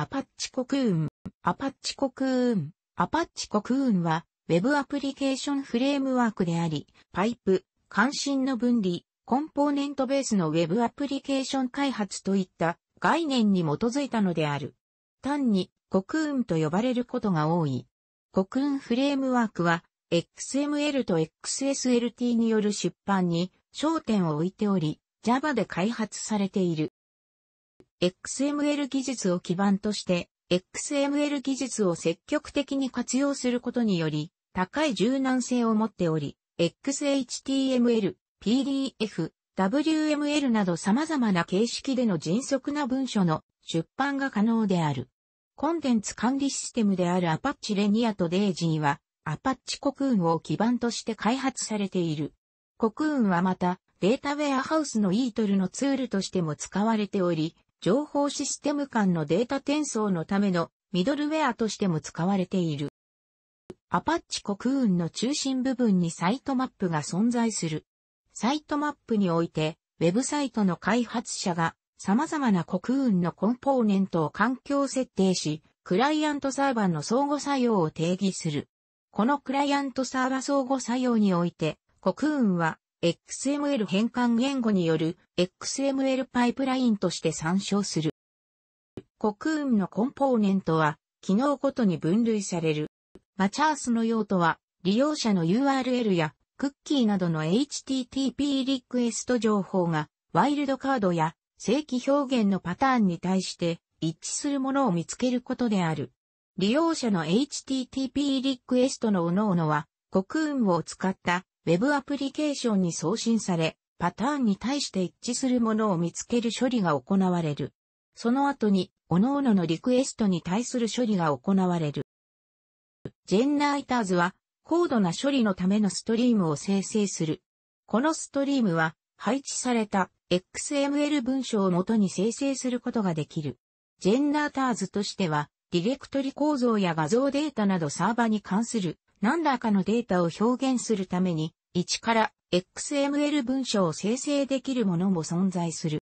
アパッチコクーン。アパッチコクーン。アパッチコクーンは、ウェブアプリケーションフレームワークであり、パイプ、関心の分離、コンポーネントベースのウェブアプリケーション開発といった概念に基づいたのである。単に、コクーンと呼ばれることが多い。コクーンフレームワークは、XML と XSLT による出版に焦点を置いており、Java で開発されている。XML 技術を基盤として、XML 技術を積極的に活用することにより、高い柔軟性を持っており、XHTML、PDF、WML など様々な形式での迅速な文書の出版が可能である。コンテンツ管理システムであるアパッチレニアとデイジーは、アパッチコクーンを基盤として開発されている。コクーンはまた、データウェアハウスのイートルのツールとしても使われており、情報システム間のデータ転送のためのミドルウェアとしても使われている。アパッチコクーンの中心部分にサイトマップが存在する。サイトマップにおいて、ウェブサイトの開発者が様々なコクーンのコンポーネントを環境設定し、クライアントサーバーの相互作用を定義する。このクライアントサーバー相互作用において、コクーンは XML 変換言語による XML パイプラインとして参照する。コクーンのコンポーネントは機能ごとに分類される。マチャースの用途は利用者の URL やクッキーなどの HTTP リクエスト情報がワイルドカードや正規表現のパターンに対して一致するものを見つけることである。利用者の HTTP リクエストの各々はコクーンを使ったウェブアプリケーションに送信され、パターンに対して一致するものを見つける処理が行われる。その後に、各々のリクエストに対する処理が行われる。ジェンナイターズは、高度な処理のためのストリームを生成する。このストリームは、配置された XML 文章をもとに生成することができる。ジェンダーターズとしては、ディレクトリ構造や画像データなどサーバに関する何らかのデータを表現するために1から XML 文書を生成できるものも存在する。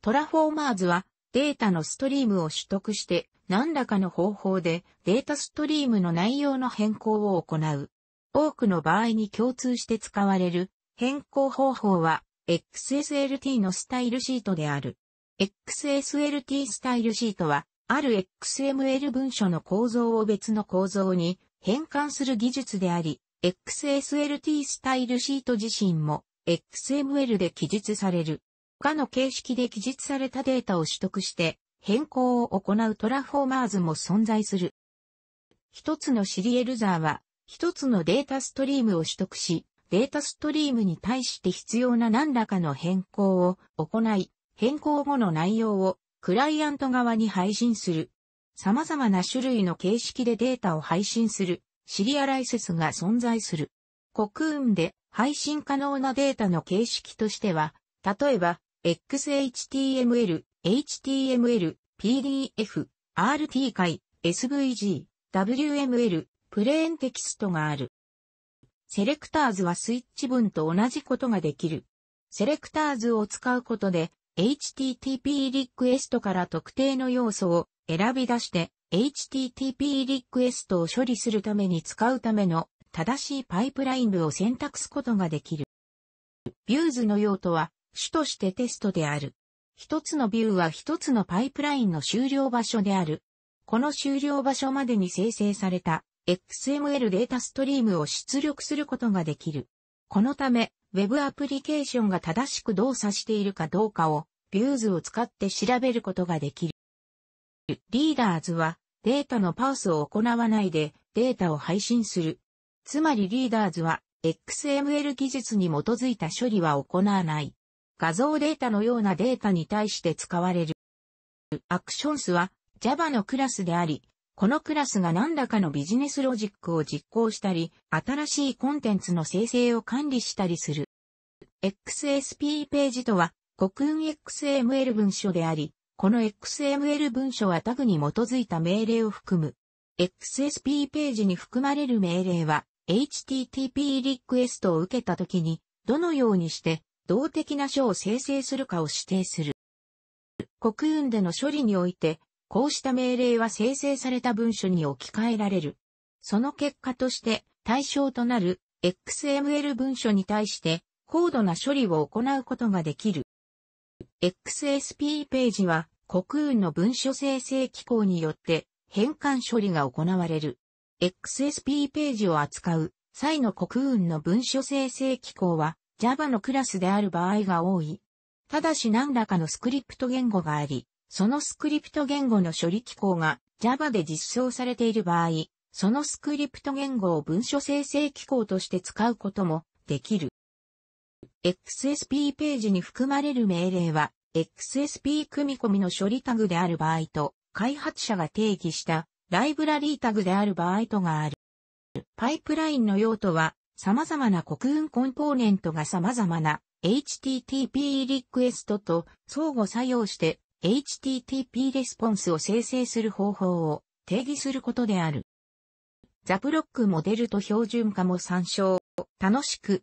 トラフォーマーズはデータのストリームを取得して何らかの方法でデータストリームの内容の変更を行う。多くの場合に共通して使われる変更方法は XSLT のスタイルシートである。XSLT スタイルシートはある XML 文書の構造を別の構造に変換する技術であり、XSLT スタイルシート自身も XML で記述される。他の形式で記述されたデータを取得して変更を行うトラフォーマーズも存在する。一つのシリエルザーは一つのデータストリームを取得し、データストリームに対して必要な何らかの変更を行い、変更後の内容をクライアント側に配信する。様々な種類の形式でデータを配信する。シリアライセスが存在する。コクーンで配信可能なデータの形式としては、例えば、XHTML、HTML、PDF、RT 解、SVG、WML、プレーンテキストがある。セレクターズはスイッチ文と同じことができる。セレクターズを使うことで、HTTP リクエストから特定の要素を選び出して HTTP リクエストを処理するために使うための正しいパイプラインを選択すことができる。ビューズの用途は主としてテストである。一つのビューは一つのパイプラインの終了場所である。この終了場所までに生成された XML データストリームを出力することができる。このため、Web アプリケーションが正しく動作しているかどうかを、ビューズを使って調べることができる。リーダーズはデータのパースを行わないでデータを配信する。つまりリーダーズは XML 技術に基づいた処理は行わない。画像データのようなデータに対して使われる。アクションスは Java のクラスであり、このクラスが何らかのビジネスロジックを実行したり、新しいコンテンツの生成を管理したりする。XSP ページとは、国運 XML 文書であり、この XML 文書はタグに基づいた命令を含む。XSP ページに含まれる命令は、HTTP リクエストを受けたときに、どのようにして動的な書を生成するかを指定する。国運での処理において、こうした命令は生成された文書に置き換えられる。その結果として対象となる XML 文書に対して高度な処理を行うことができる。XSP ページは、国運の文書生成機構によって変換処理が行われる。XSP ページを扱う際の国運の文書生成機構は Java のクラスである場合が多い。ただし何らかのスクリプト言語があり、そのスクリプト言語の処理機構が Java で実装されている場合、そのスクリプト言語を文書生成機構として使うこともできる。XSP ページに含まれる命令は、XSP 組み込みの処理タグである場合と、開発者が定義したライブラリータグである場合とがある。パイプラインの用途は、様々な国運コンポーネントが様々な HTTP リクエストと相互作用して HTTP レスポンスを生成する方法を定義することである。ザブロックモデルと標準化も参照。楽しく